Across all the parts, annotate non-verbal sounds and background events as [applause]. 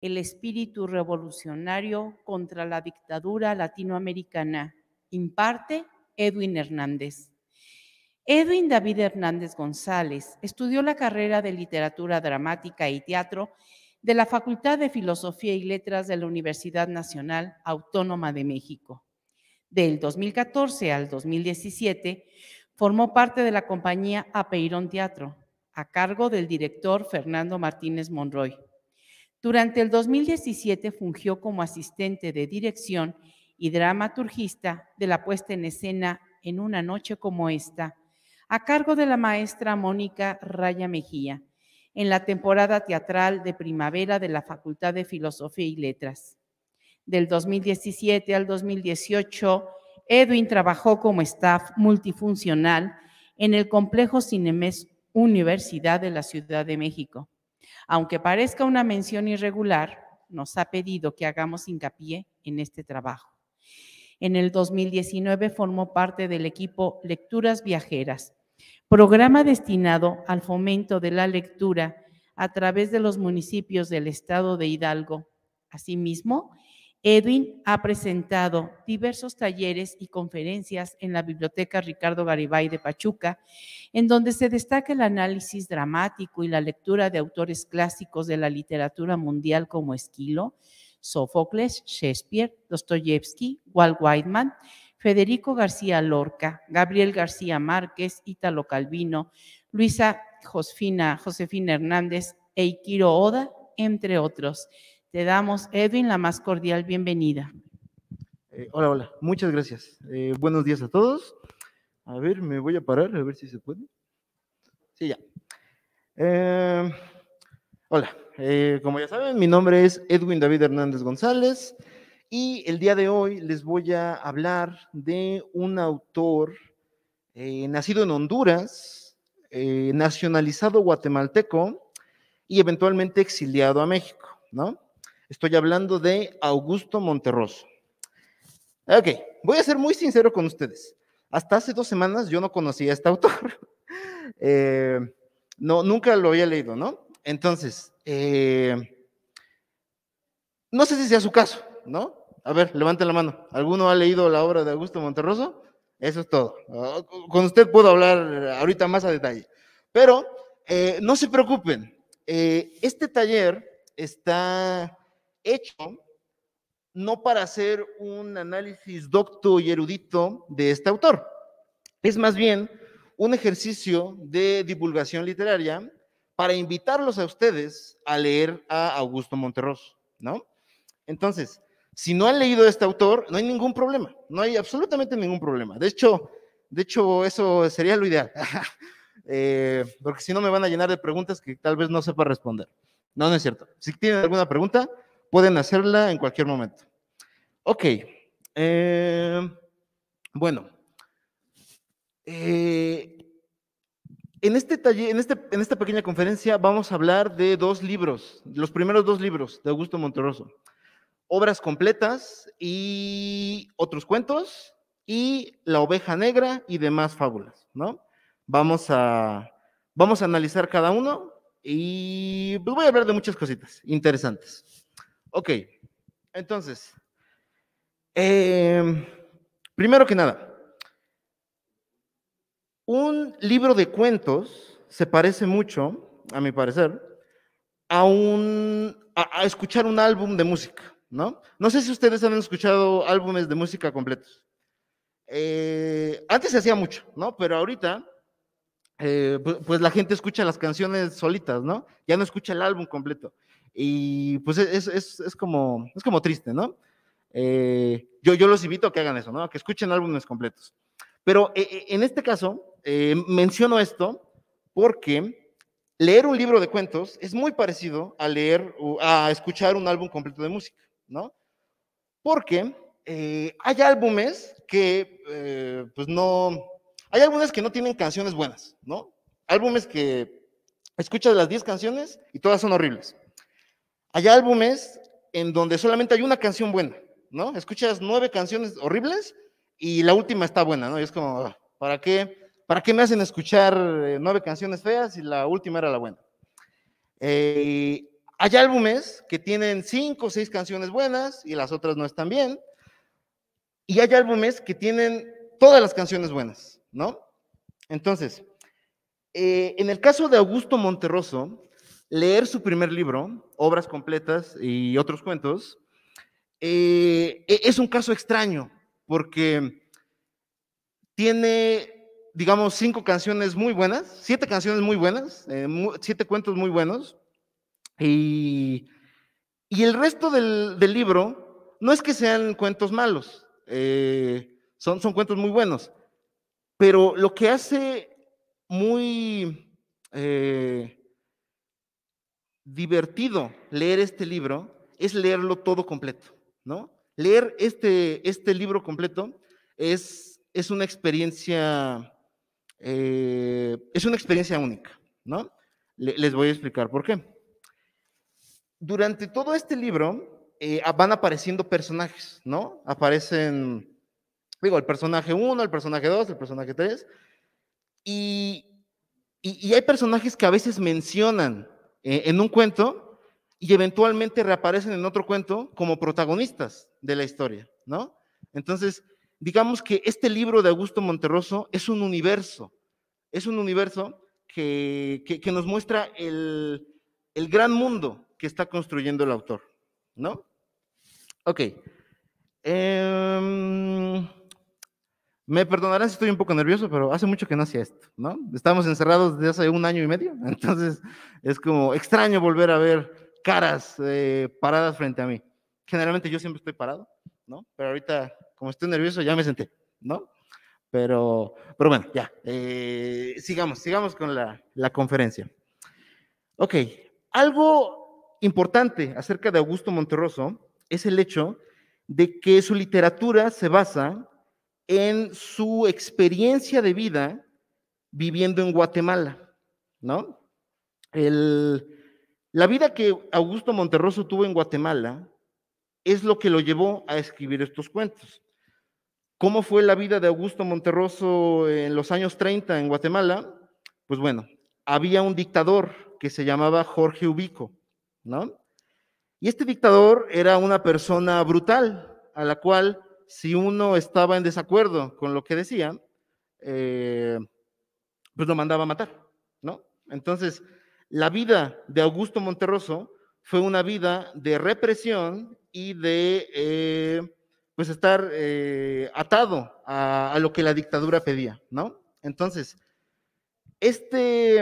el espíritu revolucionario contra la dictadura latinoamericana. Imparte Edwin Hernández. Edwin David Hernández González estudió la carrera de literatura dramática y teatro de la Facultad de Filosofía y Letras de la Universidad Nacional Autónoma de México. Del 2014 al 2017 formó parte de la compañía Apeirón Teatro, a cargo del director Fernando Martínez Monroy durante el 2017 fungió como asistente de dirección y dramaturgista de la puesta en escena En una noche como esta, a cargo de la maestra Mónica Raya Mejía, en la temporada teatral de primavera de la Facultad de Filosofía y Letras. Del 2017 al 2018, Edwin trabajó como staff multifuncional en el complejo Cinemes Universidad de la Ciudad de México aunque parezca una mención irregular, nos ha pedido que hagamos hincapié en este trabajo. En el 2019 formó parte del equipo Lecturas Viajeras, programa destinado al fomento de la lectura a través de los municipios del estado de Hidalgo. Asimismo, Edwin ha presentado diversos talleres y conferencias en la Biblioteca Ricardo Garibay de Pachuca, en donde se destaca el análisis dramático y la lectura de autores clásicos de la literatura mundial como Esquilo, Sófocles, Shakespeare, Dostoyevsky, Walt Whiteman, Federico García Lorca, Gabriel García Márquez, Italo Calvino, Luisa Josefina, Josefina Hernández e Ikiro Oda, entre otros. Te damos, Edwin, la más cordial bienvenida. Eh, hola, hola, muchas gracias. Eh, buenos días a todos. A ver, me voy a parar, a ver si se puede. Sí, ya. Eh, hola, como ya saben, mi nombre es Edwin David Hernández González y el día de hoy les voy a hablar de un autor nacido en Honduras, nacionalizado guatemalteco y eventualmente exiliado a México, ¿no? Estoy hablando de Augusto Monterroso. Ok, voy a ser muy sincero con ustedes. Hasta hace dos semanas yo no conocía a este autor. [laughs] Eh, no, nunca lo había leído, ¿no? Entonces, eh, no sé si sea su caso, ¿no? A ver, levanten la mano. ¿Alguno ha leído la obra de Augusto Monterroso? Eso es todo. Oh, con usted puedo hablar ahorita más a detalle. Pero eh, no se preocupen. este taller está hecho no para hacer un análisis docto y erudito de este autor. Es más bien un ejercicio de divulgación literaria para invitarlos a ustedes a leer a Augusto Monterroso, ¿no? Entonces, si no han leído este autor, no hay ningún problema, no hay absolutamente ningún problema. De hecho, de hecho eso sería lo ideal, [laughs] eh, porque si no me van a llenar de preguntas que tal vez no sepa responder. No, no es cierto. Si tienen alguna pregunta, pueden hacerla en cualquier momento. Ok. Eh, bueno. Eh, en este taller, en, este, en esta pequeña conferencia vamos a hablar de dos libros, los primeros dos libros de Augusto Monterroso. Obras completas y otros cuentos y La oveja negra y demás fábulas, ¿no? Vamos a, vamos a analizar cada uno y pues, voy a hablar de muchas cositas interesantes. Ok, entonces, em, primero que nada, un libro de cuentos se parece mucho, a mi parecer, a, un, a, escuchar un álbum de música, ¿no? No sé si ustedes han escuchado álbumes de música completos. Eh, antes se hacía mucho, ¿no? Pero ahorita, eh, pues, la gente escucha las canciones solitas, ¿no? Ya no escucha el álbum completo. Y pues e, es, como, es como triste, ¿no? Eh, yo, yo los invito a que hagan eso, ¿no? que escuchen álbumes completos. Pero e, e, en este caso, eh, menciono esto porque leer un libro de cuentos es muy parecido a leer, a escuchar un álbum completo de música, ¿no? Porque eh, hay álbumes que, pues no, hay álbumes que no tienen canciones buenas, ¿no? Álbumes que escuchas las 10 canciones y todas son horribles. Hay álbumes en donde solamente hay una canción buena, ¿no? Escuchas nueve canciones horribles y la última está buena, ¿no? Y es como, ah, ¿para qué? ¿Para qué me hacen escuchar eh, nueve canciones feas y la última era la buena? Eh, hay álbumes que tienen cinco o seis canciones buenas y las otras no están bien. Y hay álbumes que tienen todas las canciones buenas, ¿no? Entonces, eh, en el caso de Augusto Monterroso, leer su primer libro, Obras Completas y otros cuentos, eh, e-, es un caso extraño porque tiene, digamos, cinco canciones muy buenas, siete canciones muy buenas, eh, siete cuentos muy buenos, y, el resto del, libro no es que sean cuentos malos, eh, son, son cuentos muy buenos, pero lo que hace muy divertido leer este libro es leerlo todo completo, ¿no? Leer este, este libro completo es, es una experiencia, eh, es una experiencia única, ¿no? les voy a explicar por qué. Durante todo este libro eh, van apareciendo personajes, ¿no? Aparecen, digo, el personaje 1, el personaje 2, el personaje 3, y hay personajes que a veces mencionan eh, en un cuento y eventualmente reaparecen en otro cuento como protagonistas de la historia, ¿no? Entonces, digamos que este libro de Augusto Monterroso es un universo, es un universo que, nos muestra el, el gran mundo que está construyendo el autor, ¿no? Ok. Em, me perdonarán si estoy un poco nervioso, pero hace mucho que no hacía esto, ¿no? Estamos encerrados desde hace un año y medio, [laughs] entonces es como extraño volver a ver caras eh, paradas frente a mí. Generalmente yo siempre estoy parado, ¿no? Pero ahorita, como estoy nervioso, ya me senté, ¿no? Pero, pero bueno, ya, eh, sigamos, sigamos con la, la conferencia. Ok, algo importante acerca de Augusto Monterroso es el hecho de que su literatura se basa en su experiencia de vida viviendo en Guatemala, ¿no? El, la vida que Augusto Monterroso tuvo en Guatemala es lo que lo llevó a escribir estos cuentos. ¿Cómo fue la vida de Augusto Monterroso en los años 30 en Guatemala? Pues bueno, había un dictador que se llamaba Jorge Ubico, ¿no? Y este dictador era una persona brutal a la cual si uno estaba en desacuerdo con lo que decían, eh, pues lo mandaba a matar, ¿no? Entonces, la vida de Augusto Monterroso fue una vida de represión y de, eh, pues, estar eh, atado a, a lo que la dictadura pedía, ¿no? Entonces, este,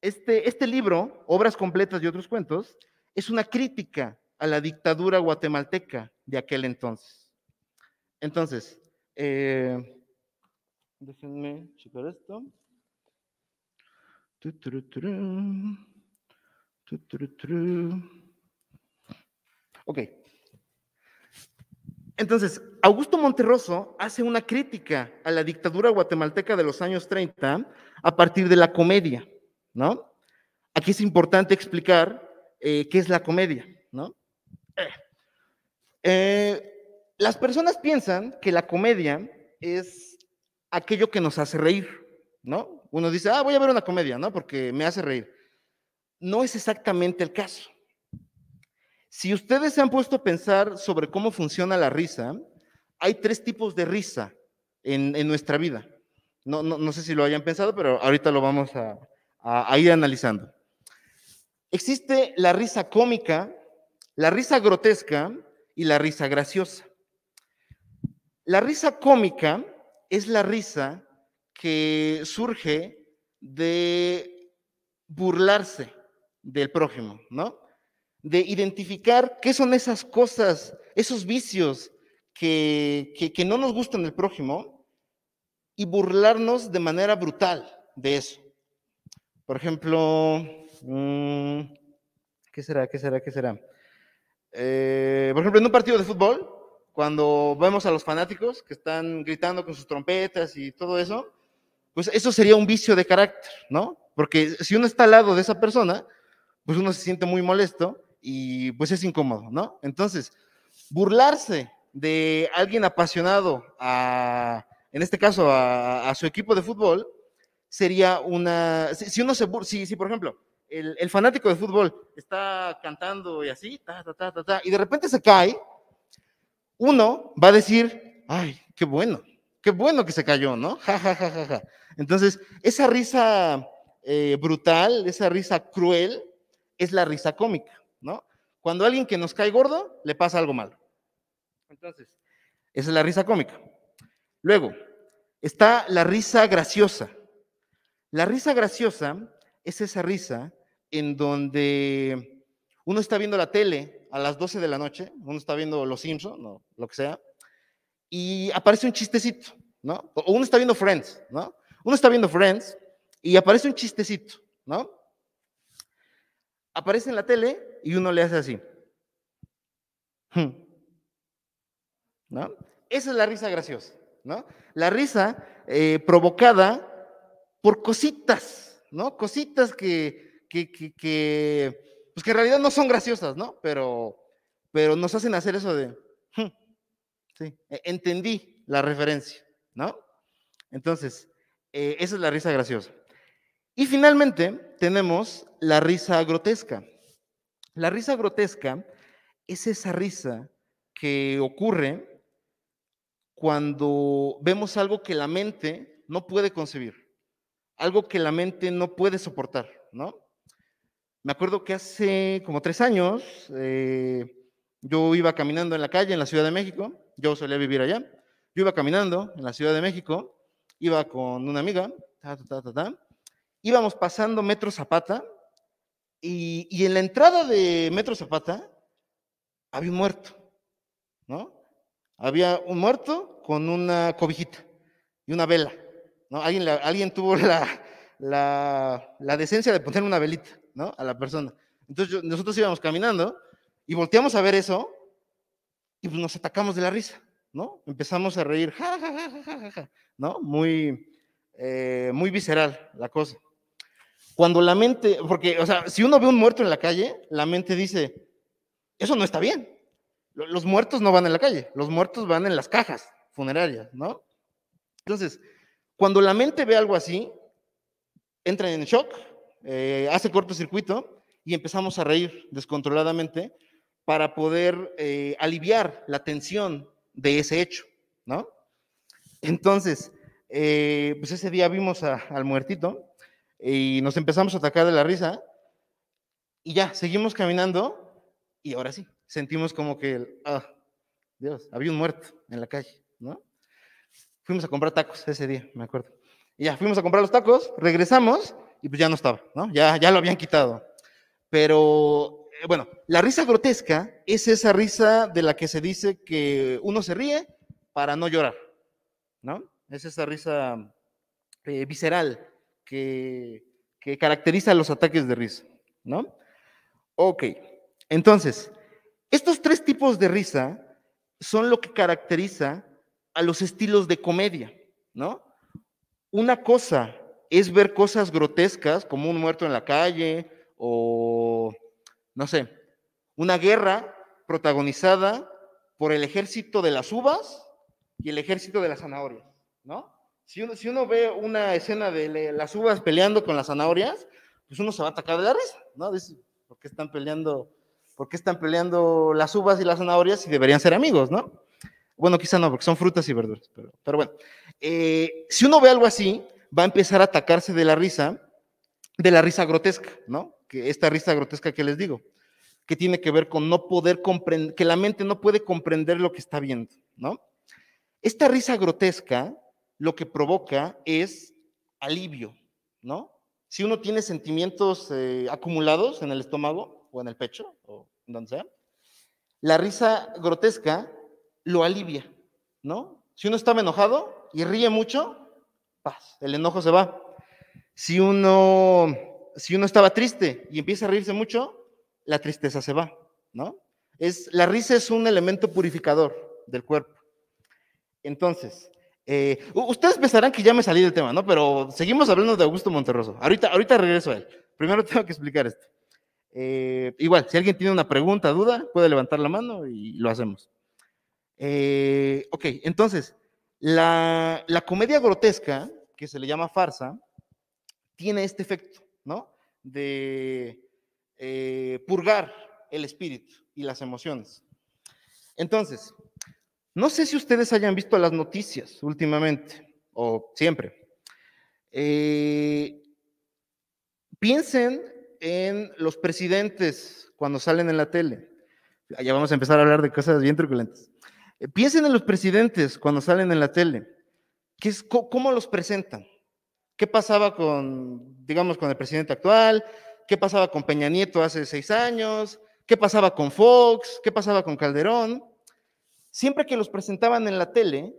este, este, libro, Obras Completas y otros cuentos, es una crítica a la dictadura guatemalteca de aquel entonces. Entonces, eh, déjenme checar esto. Ok. Entonces, Augusto Monterroso hace una crítica a la dictadura guatemalteca de los años 30 a partir de la comedia, ¿no? Aquí es importante explicar eh, qué es la comedia, ¿no? Eh, eh las personas piensan que la comedia es aquello que nos hace reír, ¿no? Uno dice, ah, voy a ver una comedia, ¿no? Porque me hace reír. No es exactamente el caso. Si ustedes se han puesto a pensar sobre cómo funciona la risa, hay tres tipos de risa en, nuestra vida. No, no, sé si lo hayan pensado, pero ahorita lo vamos a ir analizando. Existe la risa cómica, la risa grotesca y la risa graciosa. La risa cómica es la risa que surge de burlarse del prójimo, ¿no? De identificar qué son esas cosas, esos vicios que, no nos gustan del prójimo y burlarnos de manera brutal de eso. Por ejemplo, mm, ¿qué será? ¿Qué será? ¿Qué será? Eh, por ejemplo, en un partido de fútbol, cuando vemos a los fanáticos que están gritando con sus trompetas y todo eso, pues eso sería un vicio de carácter, ¿no? Porque si uno está al lado de esa persona, pues uno se siente muy molesto y pues es incómodo, ¿no? Entonces, burlarse de alguien apasionado a, en este caso, a, su equipo de fútbol, sería una, si, uno se, si, si por ejemplo, el, el, fanático de fútbol está cantando y así, ta, ta, ta, ta, ta, y de repente se cae, uno va a decir, ay, qué bueno, qué bueno que se cayó, ¿no? Ja, ja, ja, ja, ja. Entonces, esa risa eh, brutal, esa risa cruel, es la risa cómica, ¿no? Cuando a alguien que nos cae gordo, le pasa algo malo. Entonces, esa es la risa cómica. Luego, está la risa graciosa. La risa graciosa es esa risa en donde uno está viendo la tele a las 12 de la noche, uno está viendo Los Simpsons o lo que sea, y aparece un chistecito, ¿no? O uno está viendo Friends, ¿no? Uno está viendo Friends y aparece un chistecito, ¿no? Aparece en la tele y uno le hace así. Hmm. ¿No? Esa es la risa graciosa, ¿no? La risa eh, provocada por cositas, ¿no? Cositas que, que, que pues que en realidad no son graciosas, ¿no? Pero, pero nos hacen hacer eso de, hmm, sí, e-, entendí la referencia, ¿no? Entonces, eh, esa es la risa graciosa. Y finalmente tenemos la risa grotesca. La risa grotesca es esa risa que ocurre cuando vemos algo que la mente no puede concebir, algo que la mente no puede soportar, ¿no? Me acuerdo que hace como tres años eh, yo iba caminando en la calle en la Ciudad de México, yo solía vivir allá, yo iba caminando en la Ciudad de México, iba con una amiga, íbamos pasando Metro Zapata y, en la entrada de Metro Zapata había un muerto, ¿no? Había un muerto con una cobijita y una vela, ¿no? Alguien, alguien tuvo la, la decencia de poner una velita. ¿no? A la persona. Entonces nosotros íbamos caminando y volteamos a ver eso y pues nos atacamos de la risa, ¿no? Empezamos a reír, ja, ¿no? Muy, eh, muy visceral la cosa. Cuando la mente, porque, o sea, si uno ve un muerto en la calle, la mente dice, eso no está bien. Los muertos no van en la calle, los muertos van en las cajas funerarias, ¿no? Entonces, cuando la mente ve algo así, entra en shock, eh, hace cortocircuito y empezamos a reír descontroladamente para poder eh, aliviar la tensión de ese hecho, ¿no? Entonces, eh, pues ese día vimos al muertito y nos empezamos a atacar de la risa y ya, seguimos caminando y ahora sí, sentimos como que, ah, Dios, había un muerto en la calle, ¿no? Fuimos a comprar tacos ese día, me acuerdo. Y ya, fuimos a comprar los tacos, regresamos y pues ya no estaba, ¿no? Ya, ya lo habían quitado. Pero, eh, bueno, la risa grotesca es esa risa de la que se dice que uno se ríe para no llorar, ¿no? Es esa risa eh, visceral que, que caracteriza los ataques de risa, ¿no? Ok, entonces, estos tres tipos de risa son lo que caracteriza a los estilos de comedia, ¿no? Una cosa es ver cosas grotescas como un muerto en la calle o, no sé, una guerra protagonizada por el ejército de las uvas y el ejército de las zanahorias, ¿no? Si uno, si uno ve una escena de las uvas peleando con las zanahorias, pues uno se va a atacar de la risa, ¿no? Dice, ¿por qué están peleando, por están peleando las uvas y las zanahorias si deberían ser amigos, ¿no? Bueno, quizá no, porque son frutas y verduras, pero, pero bueno. Eh, si uno ve algo así, va a empezar a atacarse de la risa, de la risa grotesca, ¿no? Que esta risa grotesca que les digo, que tiene que ver con no poder comprender, que la mente no puede comprender lo que está viendo, ¿no? Esta risa grotesca lo que provoca es alivio, ¿no? Si uno tiene sentimientos eh, acumulados en el estómago o en el pecho o donde sea, la risa grotesca lo alivia, ¿no? Si uno está enojado y ríe mucho, el enojo se va. Si uno, si uno estaba triste y empieza a reírse mucho, la tristeza se va, ¿no? Es, la risa es un elemento purificador del cuerpo. Entonces, eh, ustedes pensarán que ya me salí del tema, ¿no? Pero seguimos hablando de Augusto Monterroso. Ahorita, ahorita regreso a él. Primero [laughs] tengo que explicar esto. Eh, igual, si alguien tiene una pregunta, duda, puede levantar la mano y lo hacemos. Eh, ok, entonces, la, la comedia grotesca que se le llama farsa, tiene este efecto, ¿no? De eh, purgar el espíritu y las emociones. Entonces, no sé si ustedes hayan visto las noticias últimamente o siempre. Eh, piensen en los presidentes cuando salen en la tele. Ya vamos a empezar a hablar de cosas bien truculentas. Eh, piensen en los presidentes cuando salen en la tele. ¿Cómo los presentan? ¿Qué pasaba con, digamos, con el presidente actual? ¿Qué pasaba con Peña Nieto hace seis años? ¿Qué pasaba con Fox? ¿Qué pasaba con Calderón? Siempre que los presentaban en la tele,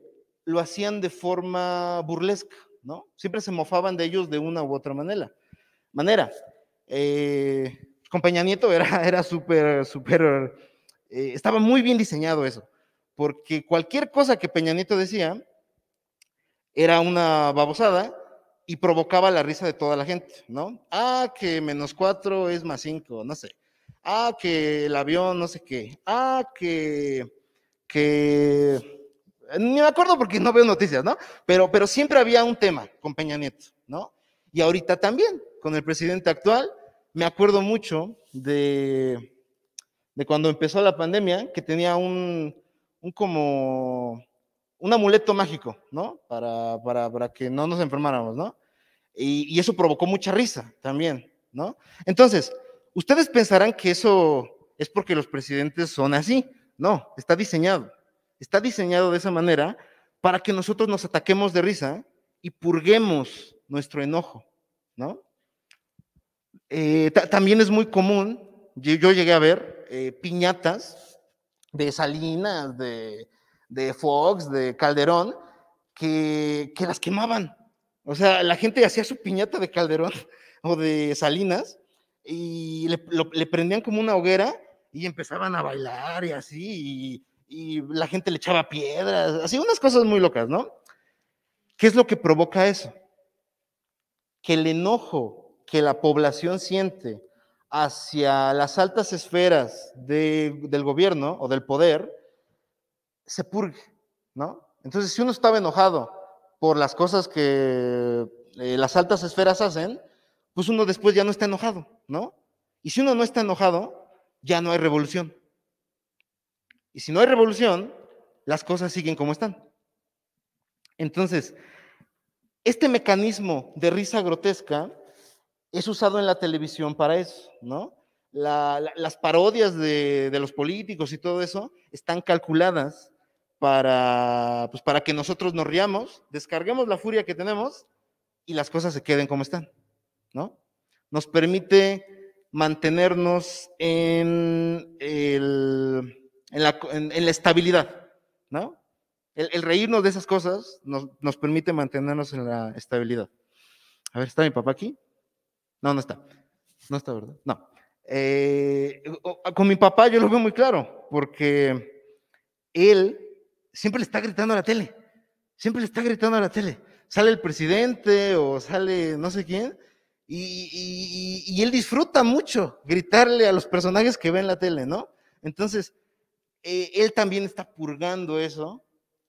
lo hacían de forma burlesca, ¿no? Siempre se mofaban de ellos de una u otra manera. Manera. Eh, con Peña Nieto era, [laughs] era súper, súper, eh, estaba muy bien diseñado eso, porque cualquier cosa que Peña Nieto decía, era una babosada y provocaba la risa de toda la gente, ¿no? Ah, que menos cuatro es más cinco, no sé. Ah, que el avión, no sé qué. Ah, que, que, no me acuerdo porque no veo noticias, ¿no? Pero, pero siempre había un tema con Peña Nieto, ¿no? Y ahorita también, con el presidente actual, me acuerdo mucho de, de cuando empezó la pandemia, que tenía un, un como un amuleto mágico, ¿no? Para, para, que no nos enfermáramos, ¿no? Y, eso provocó mucha risa también, ¿no? Entonces, ustedes pensarán que eso es porque los presidentes son así. No, está diseñado. Está diseñado de esa manera para que nosotros nos ataquemos de risa y purguemos nuestro enojo, ¿no? Eh, también es muy común, yo, llegué a ver eh, piñatas de Salinas, de, de Fox, de Calderón, que, las quemaban. O sea, la gente hacía su piñata de Calderón [laughs] o de Salinas y le, prendían como una hoguera y empezaban a bailar y así, y, la gente le echaba piedras, así unas cosas muy locas, ¿no? ¿Qué es lo que provoca eso? Que el enojo que la población siente hacia las altas esferas del gobierno o del poder se purgue, ¿no? Entonces, si uno estaba enojado por las cosas que eh, las altas esferas hacen, pues uno después ya no está enojado, ¿no? Y si uno no está enojado, ya no hay revolución. Y si no hay revolución, las cosas siguen como están. Entonces, este mecanismo de risa grotesca es usado en la televisión para eso, ¿no? las parodias de los políticos y todo eso están calculadas para, pues, para que nosotros nos riamos, descarguemos la furia que tenemos y las cosas se queden como están, ¿no? Nos permite mantenernos en, en, la, estabilidad, ¿no? El, reírnos de esas cosas nos, permite mantenernos en la estabilidad. A ver, ¿está mi papá aquí? No, no está. No está, ¿verdad? No. Eh, con mi papá yo lo veo muy claro, porque él siempre le está gritando a la tele, siempre le está gritando a la tele. Sale el presidente o sale no sé quién, y, él disfruta mucho gritarle a los personajes que ven la tele, ¿no? Entonces, eh, él también está purgando eso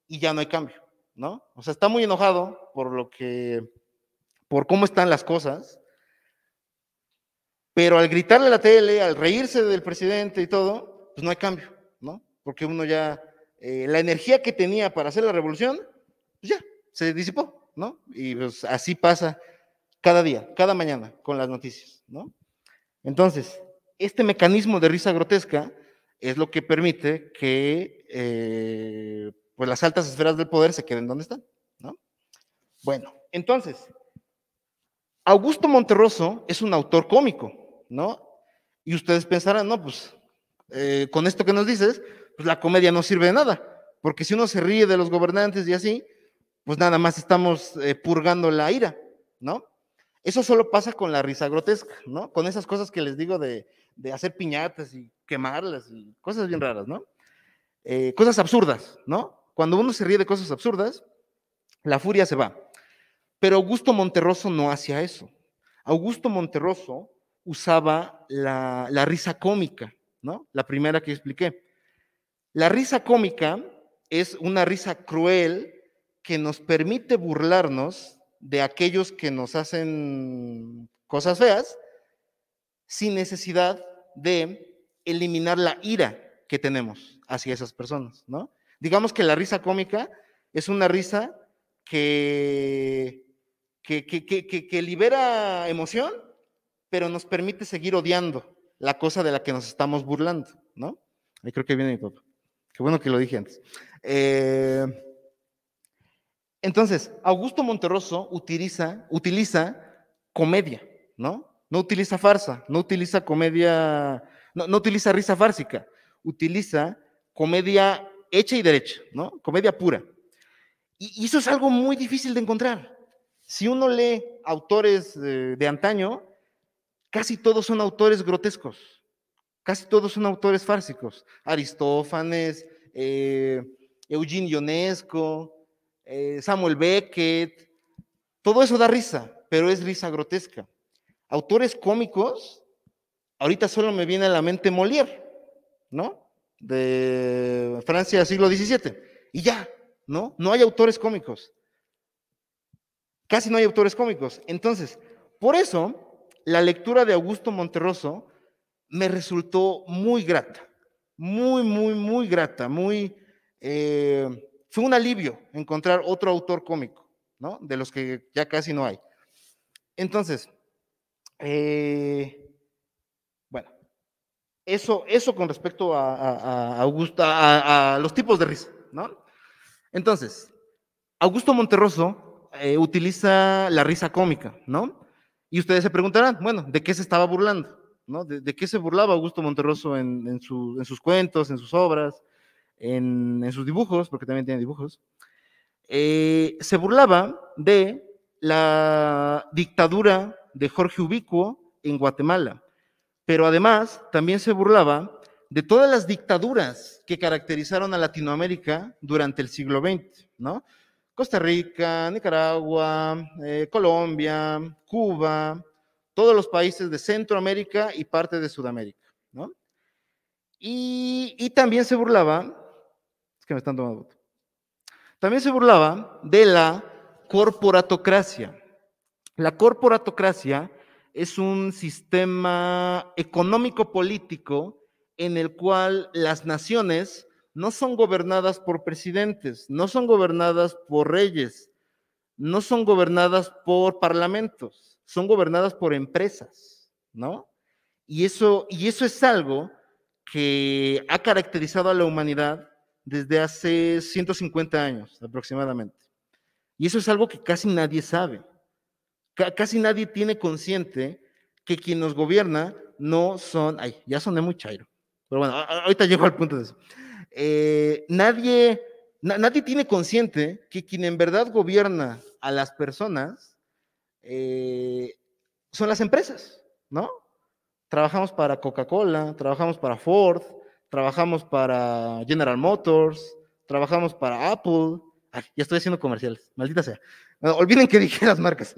y ya no hay cambio, ¿no? O sea, está muy enojado por lo que, por cómo están las cosas, pero al gritarle a la tele, al reírse del presidente y todo, pues no hay cambio, ¿no? Porque uno ya eh, la energía que tenía para hacer la revolución, pues ya, se disipó, ¿no? Y pues así pasa cada día, cada mañana con las noticias, ¿no? Entonces, este mecanismo de risa grotesca es lo que permite que eh, pues las altas esferas del poder se queden donde están, ¿no? Bueno, entonces, Augusto Monterroso es un autor cómico, ¿no? Y ustedes pensarán, no, pues eh, con esto que nos dices, pues la comedia no sirve de nada, porque si uno se ríe de los gobernantes y así, pues nada más estamos eh, purgando la ira, ¿no? Eso solo pasa con la risa grotesca, ¿no? Con esas cosas que les digo de, hacer piñatas y quemarlas y cosas bien raras, ¿no? Eh, cosas absurdas, ¿no? Cuando uno se ríe de cosas absurdas, la furia se va. Pero Augusto Monterroso no hacía eso. Augusto Monterroso usaba la risa cómica, ¿no? La primera que expliqué. La risa cómica es una risa cruel que nos permite burlarnos de aquellos que nos hacen cosas feas sin necesidad de eliminar la ira que tenemos hacia esas personas, ¿no? Digamos que la risa cómica es una risa que, que, que, libera emoción, pero nos permite seguir odiando la cosa de la que nos estamos burlando, ¿no? Ahí creo que viene mi Qué bueno que lo dije antes. Eh, entonces, Augusto Monterroso utiliza, comedia, ¿no? No utiliza farsa, no utiliza comedia, no, utiliza risa fársica, utiliza comedia hecha y derecha, ¿no? Comedia pura. Y, eso es algo muy difícil de encontrar. Si uno lee autores eh, de antaño, casi todos son autores grotescos, Casi todos son autores fársicos. Aristófanes, eh, Eugene Ionesco, eh, Samuel Beckett. Todo eso da risa, pero es risa grotesca. Autores cómicos, ahorita solo me viene a la mente Molière, ¿no? De Francia, siglo XVII. Y ya, ¿no? No hay autores cómicos. Casi no hay autores cómicos. Entonces, por eso, la lectura de Augusto Monterroso me resultó muy grata, muy, muy, muy grata, muy... Eh, fue un alivio encontrar otro autor cómico, ¿no? De los que ya casi no hay. Entonces, eh, bueno, eso, eso con respecto a, a los tipos de risa, ¿no? Entonces, Augusto Monterroso eh, utiliza la risa cómica, ¿no? Y ustedes se preguntarán, bueno, ¿de qué se estaba burlando? ¿De, qué se burlaba Augusto Monterroso en, sus cuentos, en sus obras, en, sus dibujos, porque también tiene dibujos? Eh, se burlaba de la dictadura de Jorge Ubicuo en Guatemala, pero además también se burlaba de todas las dictaduras que caracterizaron a Latinoamérica durante el siglo XX, Costa Rica, Nicaragua, eh, Colombia, Cuba, todos los países de Centroamérica y parte de Sudamérica, Y, y también se burlaba, es que me están tomando voto, también se burlaba de la corporatocracia. La corporatocracia es un sistema económico-político en el cual las naciones no son gobernadas por presidentes, no son gobernadas por reyes, no son gobernadas por parlamentos, son gobernadas por empresas, ¿no? Y eso, y eso es algo que ha caracterizado a la humanidad desde hace 150 años aproximadamente. Y eso es algo que casi nadie sabe. casi nadie tiene consciente que quien nos gobierna no son, ay, ya soné muy chairo, pero bueno, ahorita llego al punto de eso. Eh, nadie, nadie tiene consciente que quien en verdad gobierna a las personas eh, son las empresas, ¿no? Trabajamos para Coca-Cola, trabajamos para Ford, trabajamos para General Motors, trabajamos para Apple. ya estoy haciendo comerciales, maldita sea. olviden que dije las marcas,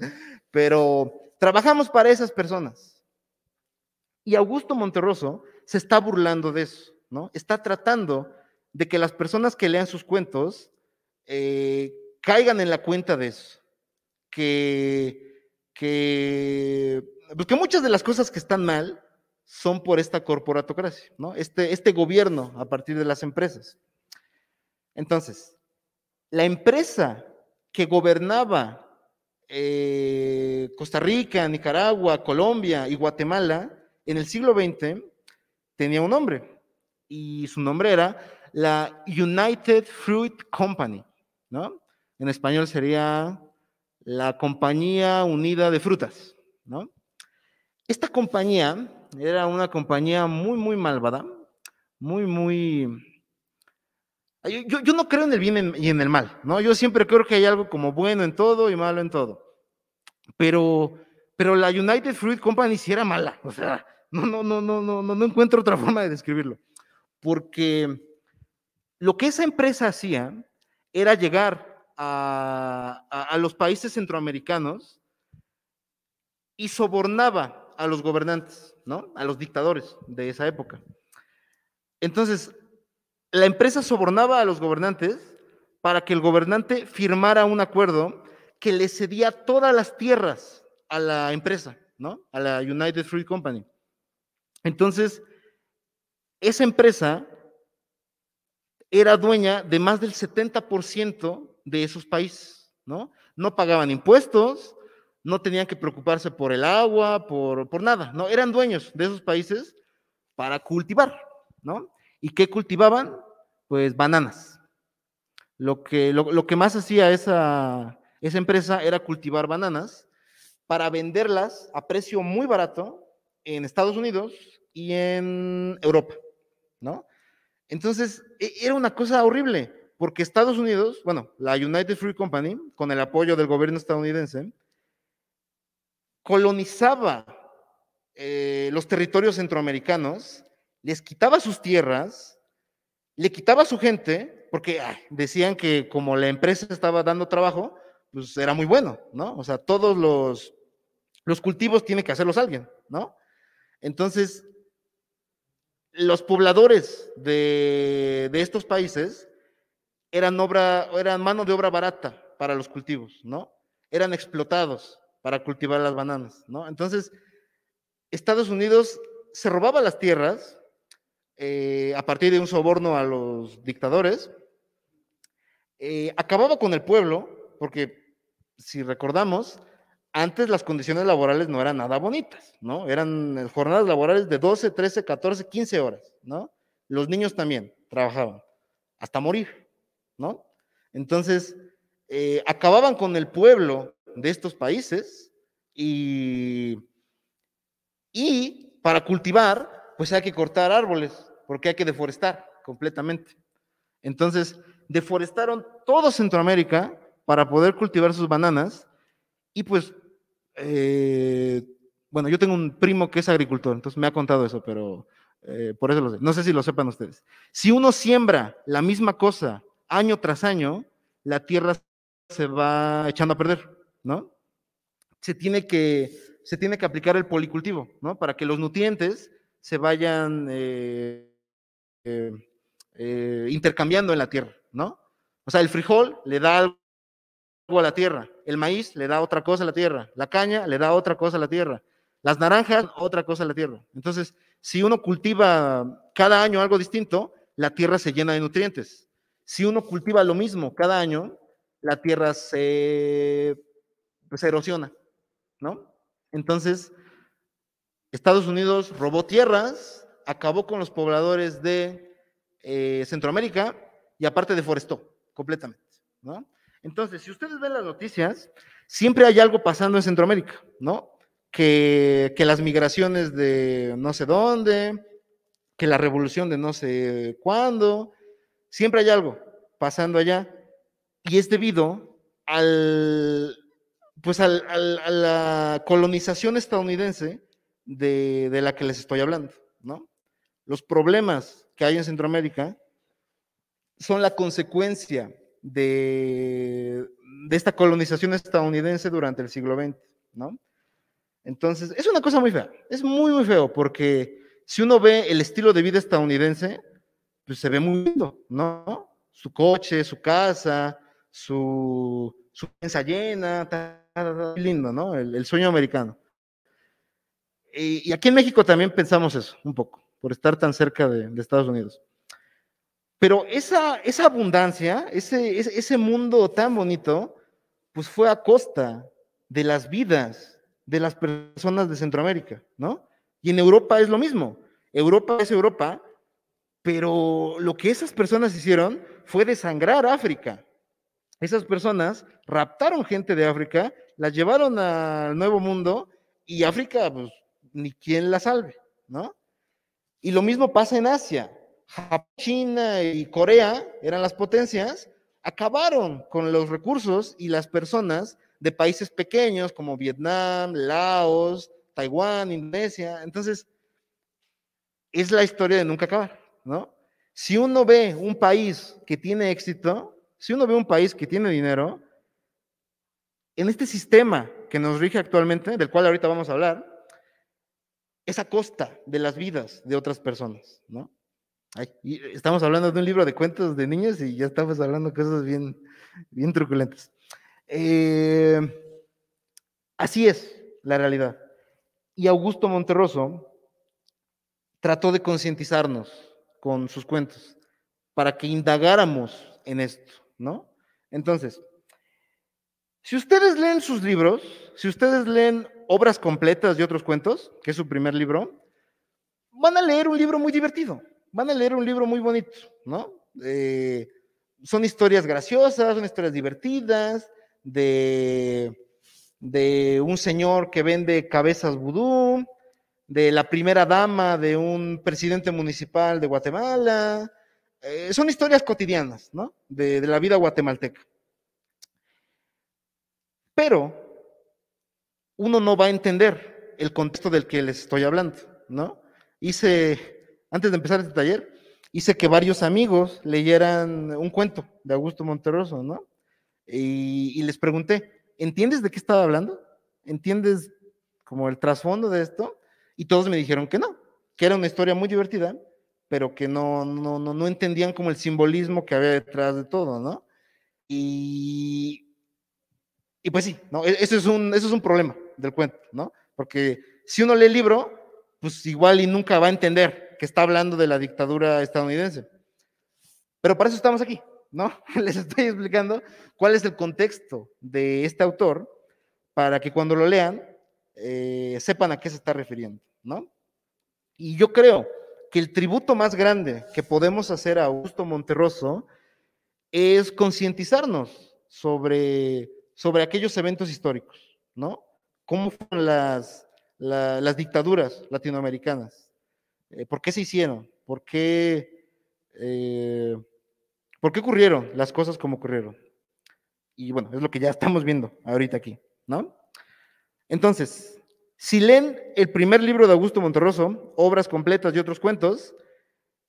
pero trabajamos para esas personas. Y Augusto Monterroso se está burlando de eso, ¿no? Está tratando de que las personas que lean sus cuentos eh, caigan en la cuenta de eso, que pues, que, muchas de las cosas que están mal son por esta corporatocracia, ¿no? Este, este gobierno a partir de las empresas. Entonces, la empresa que gobernaba eh, Costa Rica, Nicaragua, Colombia y Guatemala en el siglo XX tenía un nombre y su nombre era la United Fruit Company, ¿no? En español sería la Compañía Unida de Frutas, ¿no? Esta compañía era una compañía muy, muy malvada, muy, muy... Yo, no creo en el bien y en el mal, ¿no? Yo siempre creo que hay algo como bueno en todo y malo en todo. Pero, pero la United Fruit Company sí era mala, o sea, no, no, no, no, no, no encuentro otra [laughs] forma de describirlo. Porque lo que esa empresa hacía era llegar a, los países centroamericanos y sobornaba a los gobernantes, ¿no? A los dictadores de esa época. Entonces, la empresa sobornaba a los gobernantes para que el gobernante firmara un acuerdo que le cedía todas las tierras a la empresa, ¿no? A la United Fruit Company. Entonces, esa empresa era dueña de más del 70% de esos países, ¿no? No pagaban impuestos, no tenían que preocuparse por el agua, por, nada, ¿no? Eran dueños de esos países para cultivar, ¿no? ¿Y qué cultivaban? Pues bananas. Lo que, lo, que más hacía esa, esa empresa era cultivar bananas para venderlas a precio muy barato en Estados Unidos y en Europa, ¿no? Entonces, e, era una cosa horrible porque Estados Unidos, bueno, la United Fruit Company, con el apoyo del gobierno estadounidense, colonizaba eh, los territorios centroamericanos, les quitaba sus tierras, le quitaba a su gente, porque decían que como la empresa estaba dando trabajo, pues era muy bueno, ¿no? O sea, todos los, los cultivos tiene que hacerlos alguien, ¿no? Entonces, los pobladores de, de estos países eran obra, eran mano de obra barata para los cultivos, ¿no? Eran explotados para cultivar las bananas, ¿no? Entonces, Estados Unidos se robaba las tierras eh, a partir de un soborno a los dictadores, eh, acababa con el pueblo, porque si recordamos, antes las condiciones laborales no eran nada bonitas, ¿no? Eran eh, jornadas laborales de 12, 13, 14, 15 horas, ¿no? Los niños también trabajaban, hasta morir, entonces, eh, acababan con el pueblo de estos países y, y para cultivar, pues hay que cortar árboles, porque hay que deforestar completamente. Entonces, deforestaron todo Centroamérica para poder cultivar sus bananas y pues, eh, bueno, yo tengo un primo que es agricultor, entonces me ha contado eso, pero eh, por eso lo sé. No sé si lo sepan ustedes. Si uno siembra la misma cosa año tras año, la Tierra se va echando a perder, ¿no? Se tiene que, se tiene que aplicar el policultivo, ¿no? Para que los nutrientes se vayan eh, eh, eh, intercambiando en la tierra, ¿no? O sea, el frijol le da algo a la tierra, el maíz le da otra cosa a la tierra, la caña le da otra cosa a la tierra, las naranjas otra cosa a la tierra. Entonces, si uno cultiva cada año algo distinto, la tierra se llena de nutrientes, si uno cultiva lo mismo cada año, la tierra se, pues, erosiona, ¿no? Entonces, Estados Unidos robó tierras, acabó con los pobladores de eh, Centroamérica y aparte deforestó completamente, ¿no? Entonces, si ustedes ven las noticias, siempre hay algo pasando en Centroamérica, ¿no? que, las migraciones de no sé dónde, que la revolución de no sé cuándo, Siempre hay algo pasando allá y es debido al, pues a la colonización estadounidense de, la que les estoy hablando, ¿no? Los problemas que hay en Centroamérica son la consecuencia de, de esta colonización estadounidense durante el siglo XX, ¿no? Entonces, es una cosa muy fea, es muy, muy feo, porque si uno ve el estilo de vida estadounidense, pues, se ve muy lindo, ¿no? Su coche, su casa, su, su mesa llena, lindo, ¿no? El, sueño americano. Y, aquí en México también pensamos eso, un poco, por estar tan cerca de, Estados Unidos. Pero esa, esa abundancia, ese, ese mundo tan bonito, pues fue a costa de las vidas de las personas de Centroamérica, ¿no? Y en Europa es lo mismo. Europa es Europa, pero lo que esas personas hicieron fue desangrar África. Esas personas raptaron gente de África, la llevaron al Nuevo Mundo y África, pues, ni quien la salve, ¿no? Y lo mismo pasa en Asia. China y Corea eran las potencias, acabaron con los recursos y las personas de países pequeños como Vietnam, Laos, Taiwán, Indonesia. Entonces, es la historia de nunca acabar. ¿no? Si uno ve un país que tiene éxito, si uno ve un país que tiene dinero, en este sistema que nos rige actualmente, del cual ahorita vamos a hablar, es a costa de las vidas de otras personas, estamos hablando de un libro de cuentos de niños y ya estamos hablando cosas bien, bien truculentas. Eh, así es la realidad. Y Augusto Monterroso trató de concientizarnos con sus cuentos, para que indagáramos en esto, ¿no? Entonces, si ustedes leen sus libros, si ustedes leen obras completas de otros cuentos, que es su primer libro, van a leer un libro muy divertido, van a leer un libro muy bonito, ¿no? Eh, son historias graciosas, son historias divertidas, de, de un señor que vende cabezas vudú, de la primera dama de un presidente municipal de Guatemala. Eh, son historias cotidianas, ¿no? De, la vida guatemalteca. Pero uno no va a entender el contexto del que les estoy hablando, ¿no? Hice, antes de empezar este taller, hice que varios amigos leyeran un cuento de Augusto Monterroso, ¿no? y les pregunté, ¿entiendes de qué estaba hablando? ¿Entiendes como el trasfondo de esto? Y todos me dijeron que no, que era una historia muy divertida, pero que no, no, no, entendían como el simbolismo que había detrás de todo, ¿no? Y, y pues sí, ¿no? E-, eso es, un, eso es un problema del cuento, ¿no? Porque si uno lee el libro, pues igual y nunca va a entender que está hablando de la dictadura estadounidense. Pero para eso estamos aquí, ¿no? [laughs] Les estoy explicando cuál es el contexto de este autor para que cuando lo lean eh, sepan a qué se está refiriendo. ¿no? Y yo creo que el tributo más grande que podemos hacer a Augusto Monterroso es concientizarnos sobre, sobre aquellos eventos históricos, ¿no? ¿Cómo fueron las, las dictaduras latinoamericanas? Eh, ¿Por qué se hicieron? ¿Por qué, eh, ¿Por qué ocurrieron las cosas como ocurrieron? Y bueno, es lo que ya estamos viendo ahorita aquí, ¿no? Entonces, si leen el primer libro de Augusto Monterroso, Obras completas y otros cuentos,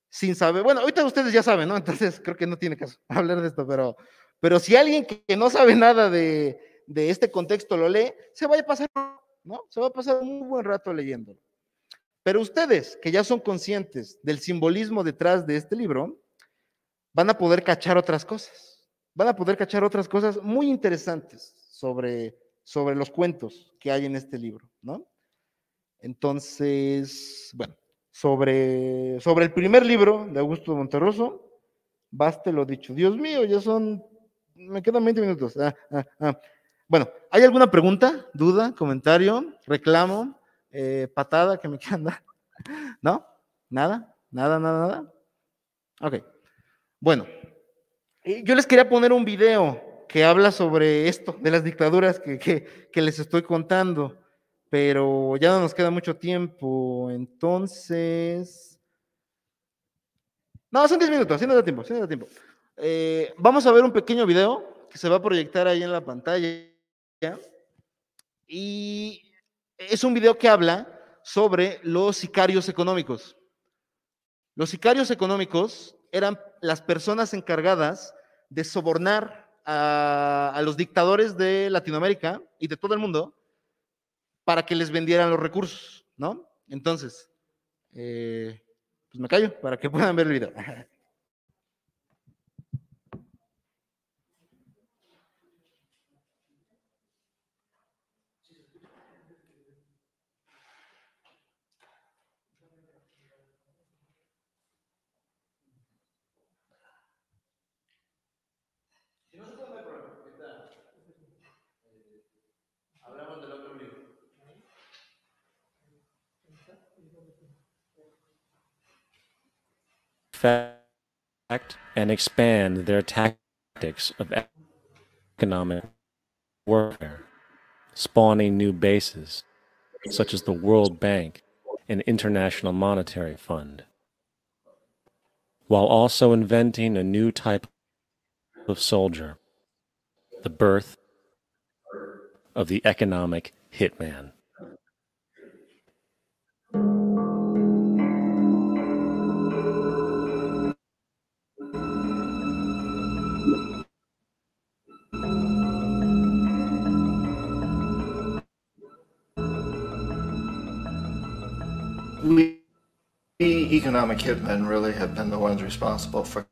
sin saber, bueno, ahorita ustedes ya saben, ¿no? [laughs] Entonces creo que no tiene caso [laughs] hablar de esto, pero, pero si alguien que no sabe nada de, este contexto lo lee, se va a pasar, ¿no? Se va a pasar un buen rato leyéndolo. Pero ustedes, que ya son conscientes del simbolismo detrás de este libro, van a poder cachar otras cosas. Van a poder cachar otras cosas muy interesantes sobre sobre los cuentos que hay en este libro, ¿no? Entonces, bueno, sobre, sobre el primer libro de Augusto Monterroso, baste lo dicho. Dios mío, ya son, me quedan 20 minutos. Ah, ah, ah. Bueno, ¿hay alguna pregunta, duda, comentario, reclamo, eh, patada que me [laughs] quieran dar? ¿No? ¿Nada? ¿Nada, nada, nada? Ok. Bueno, yo les quería poner un video que habla sobre esto, de las dictaduras que, les estoy contando, pero ya no nos queda mucho tiempo, entonces... No, son 10 minutos, sí no da tiempo, sí no da tiempo. Eh, vamos a ver un pequeño video que se va a proyectar ahí en la pantalla. Y es un video que habla sobre los sicarios económicos. Los sicarios económicos eran las personas encargadas de sobornar a, los dictadores de Latinoamérica y de todo el mundo para que les vendieran los recursos, ¿no? Entonces, eh, pues me callo para que puedan ver el video. [laughs] and expand their tactics of economic warfare, spawning new bases, such as the World Bank and International Monetary Fund, while also inventing a new type of soldier, the birth of the economic hitman. economic hitmen really have been the ones responsible for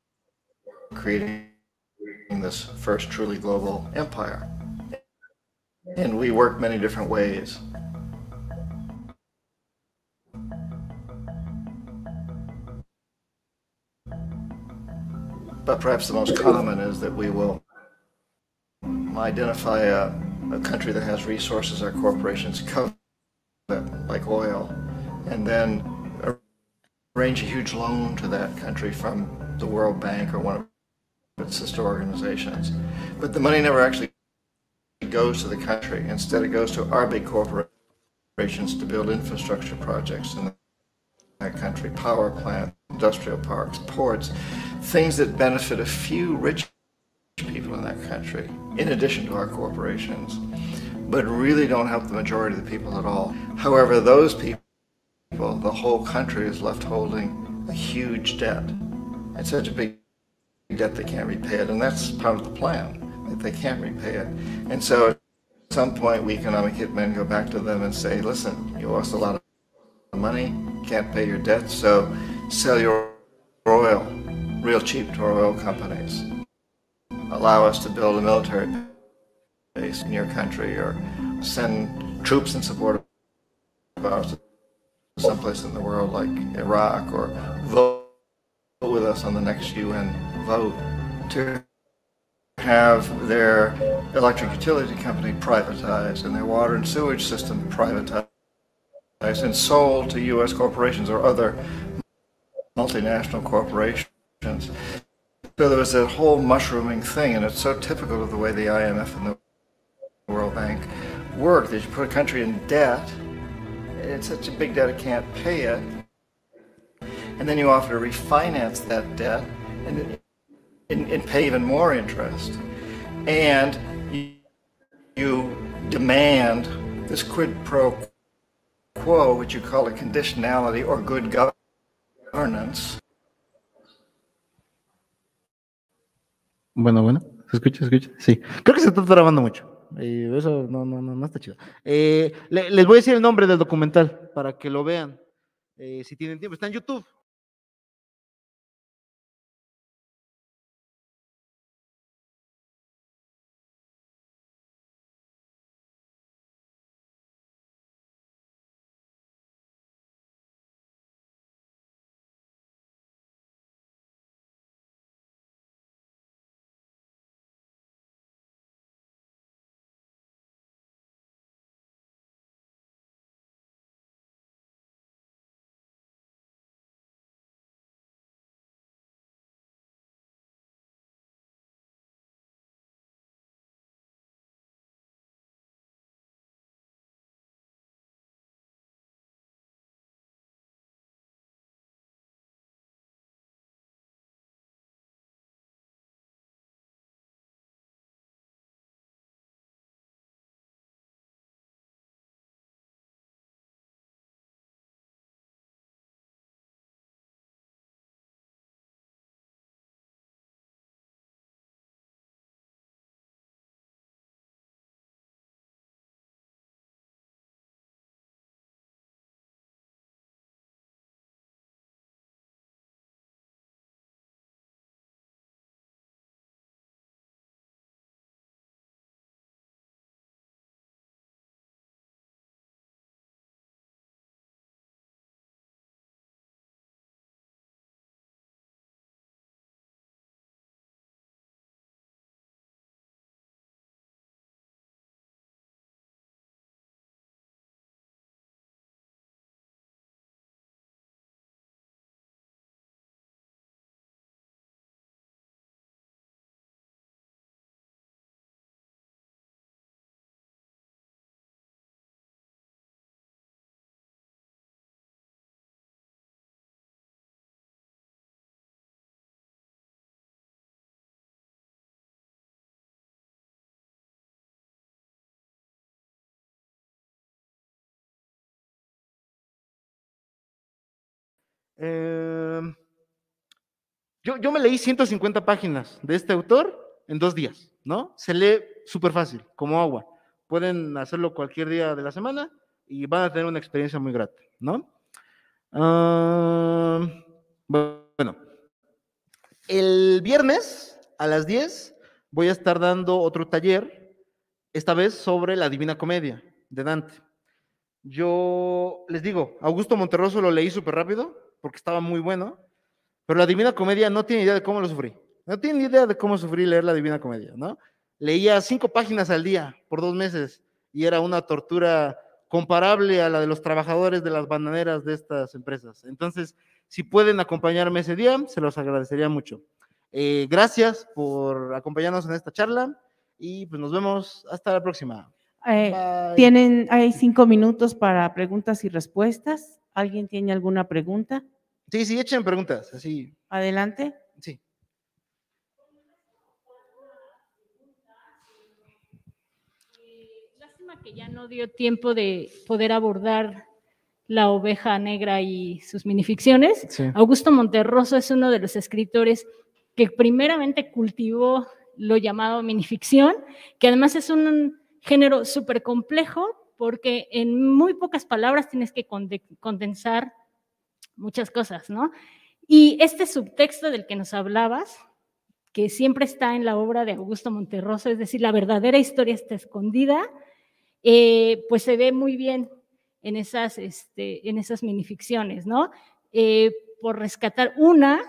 creating this first truly global empire. And we work many different ways. But perhaps the most common is that we will identify a, a country that has resources our corporations covet, like oil, and then arrange a huge loan to that country from the World Bank or one of its sister organizations. But the money never actually goes to the country. Instead, it goes to our big corporations to build infrastructure projects in that country, power plants, industrial parks, ports, things that benefit a few rich people in that country, in addition to our corporations, but really don't help the majority of the people at all. However, those people well, the whole country is left holding a huge debt. It's such a big debt they can't repay it, and that's part of the plan, that they can't repay it. And so at some point, we economic hitmen go back to them and say, listen, you lost a lot of money, can't pay your debt, so sell your oil real cheap to our oil companies. Allow us to build a military base in your country or send troops in support of ours someplace in the world like Iraq or vote with us on the next UN vote to have their electric utility company privatized and their water and sewage system privatized and sold to U.S. corporations or other multinational corporations. So there was that whole mushrooming thing, and it's so typical of the way the IMF and the World Bank work that you put a country in debt it's such a big debt I can't pay it. And then you offer to refinance that debt and, and, and pay even more interest. And you, you demand this quid pro quo, which you call a conditionality or good governance. Bueno, bueno, se escucha, se escucha. Sí, creo que se está trabando mucho. Eh, eso no, no, no, no está chido. Eh, les voy a decir el nombre del documental para que lo vean. Eh, si tienen tiempo, está en YouTube. Em, yo, me leí 150 páginas de este autor en dos días, ¿no? Se lee súper fácil, como agua. Pueden hacerlo cualquier día de la semana y van a tener una experiencia muy grata, ¿no? Em, bueno, el viernes a las 10 voy a estar dando otro taller, esta vez sobre la Divina Comedia de Dante. Yo les digo, Augusto Monterroso lo leí súper rápido, porque estaba muy bueno, pero la Divina Comedia no tiene idea de cómo lo sufrí. No tiene ni idea de cómo sufrí leer la Divina Comedia, ¿no? Leía cinco páginas al día por dos meses y era una tortura comparable a la de los trabajadores de las bananeras de estas empresas. Entonces, si pueden acompañarme ese día, se los agradecería mucho. Eh, gracias por acompañarnos en esta charla y pues nos vemos hasta la próxima. Eh, tienen, hay cinco minutos para preguntas y respuestas. ¿Alguien tiene alguna pregunta? Sí, sí, echen preguntas, así. Adelante. Sí. Lástima que ya no dio tiempo de poder abordar la oveja negra y sus minificciones. Augusto Monterroso es uno de los escritores que primeramente cultivó lo llamado minificción, que además es un género súper complejo porque en muy pocas palabras tienes que condensar muchas cosas, ¿no? Y este subtexto del que nos hablabas, que siempre está en la obra de Augusto Monterroso, es decir, la verdadera historia está escondida, eh, pues se ve muy bien en esas, este, en esas minificciones, ¿no? Eh, por rescatar una,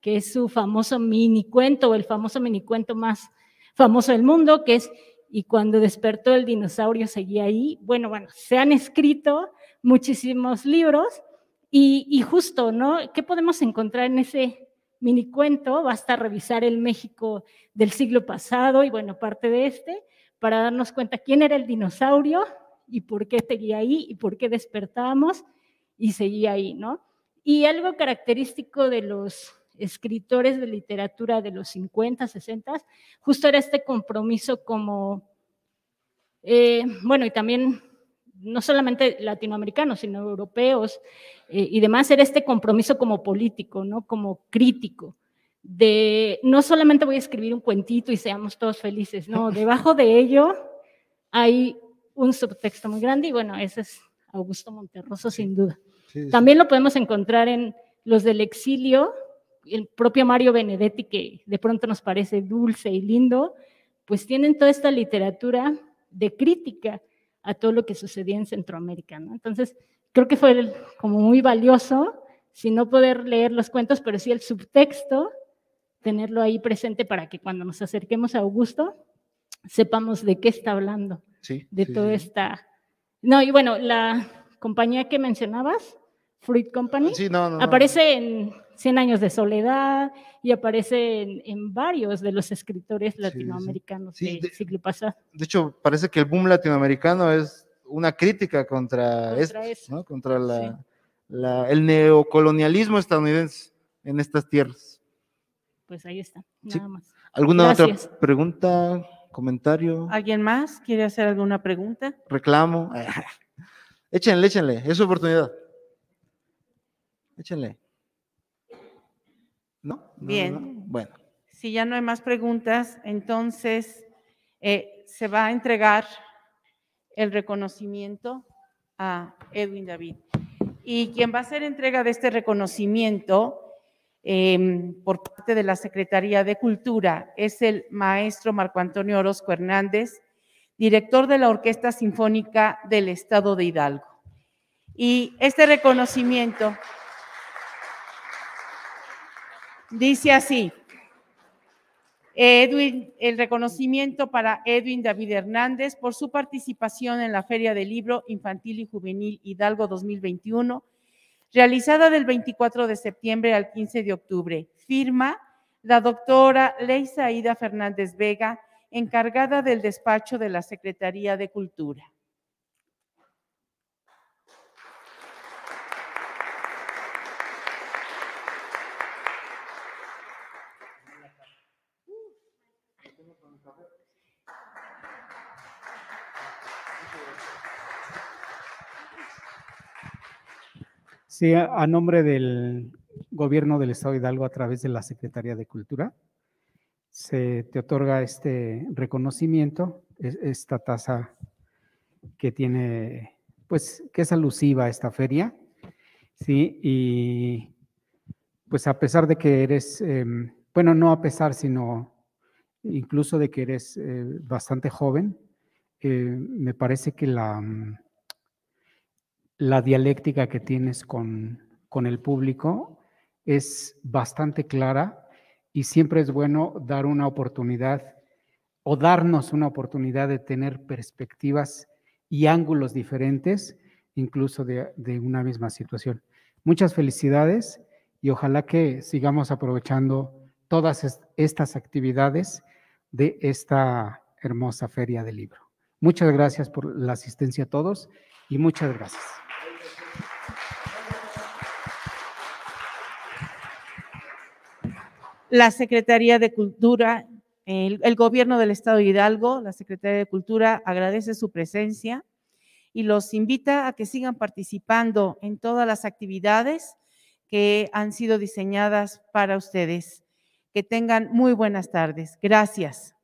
que es su famoso mini o el famoso mini cuento más famoso del mundo, que es y cuando despertó el dinosaurio seguía ahí. Bueno, bueno, se han escrito muchísimos libros y, justo, ¿no? ¿Qué podemos encontrar en ese mini cuento? Basta revisar el México del siglo pasado y bueno, parte de este, para darnos cuenta quién era el dinosaurio y por qué seguía ahí y por qué despertamos, y seguía ahí, ¿no? Y algo característico de los escritores de literatura de los 50, 60, justo era este compromiso como, eh, bueno, y también no solamente latinoamericanos, sino europeos eh, y demás, era este compromiso como político, ¿no? Como crítico, de no solamente voy a escribir un cuentito y seamos todos felices, no, [laughs] debajo de ello hay un subtexto muy grande y bueno, ese es Augusto Monterroso sin duda. También lo podemos encontrar en Los del Exilio, el propio Mario Benedetti, que de pronto nos parece dulce y lindo, pues tienen toda esta literatura de crítica a todo lo que sucedía en Centroamérica. Entonces, creo que fue como muy valioso, si no poder leer los cuentos, pero sí el subtexto, tenerlo ahí presente para que cuando nos acerquemos a Augusto, sepamos de qué está hablando, sí, de toda esta... No, y bueno, la compañía que mencionabas, Fruit Company, aparece en Cien años de soledad, y aparece en, varios de los escritores latinoamericanos del de, siglo pasado. De hecho, parece que el boom latinoamericano es una crítica contra, contra contra el neocolonialismo estadounidense en estas tierras. Pues ahí está, nada más. ¿Alguna otra pregunta, comentario? ¿Alguien más quiere hacer alguna pregunta? Reclamo. [laughs] échenle, échenle, es su oportunidad. Échenle. ¿No? Bien. Bueno. Si ya no hay más preguntas, entonces eh, se va a entregar el reconocimiento a Edwin David. Y quien va a hacer entrega de este reconocimiento eh, por parte de la Secretaría de Cultura es el maestro Marco Antonio Orozco Hernández, director de la Orquesta Sinfónica del Estado de Hidalgo. Y este reconocimiento... Dice así. Edwin, el reconocimiento para Edwin David Hernández por su participación en la Feria del Libro Infantil y Juvenil Hidalgo 2021, realizada del 24 de septiembre al 15 de octubre. Firma la doctora Leisa Aida Fernández Vega, encargada del despacho de la Secretaría de Cultura. Sí, a nombre del gobierno del Estado de Hidalgo a través de la Secretaría de Cultura se te otorga este reconocimiento, esta tasa que tiene, pues, que es alusiva a esta feria, ¿sí? Y pues a pesar de que eres, em, bueno, no a pesar, sino incluso de que eres eh, bastante joven, eh, me parece que la mm, la dialéctica que tienes con, con el público es bastante clara y siempre es bueno dar una oportunidad o darnos una oportunidad de tener perspectivas y ángulos diferentes, incluso de, de, una misma situación. Muchas felicidades y ojalá que sigamos aprovechando todas estas actividades de esta hermosa feria del libro. Muchas gracias por la asistencia a todos y muchas gracias. la Secretaría de Cultura, el, gobierno del Estado de Hidalgo, la Secretaría de Cultura agradece su presencia y los invita a que sigan participando en todas las actividades que han sido diseñadas para ustedes. Que tengan muy buenas tardes. Gracias.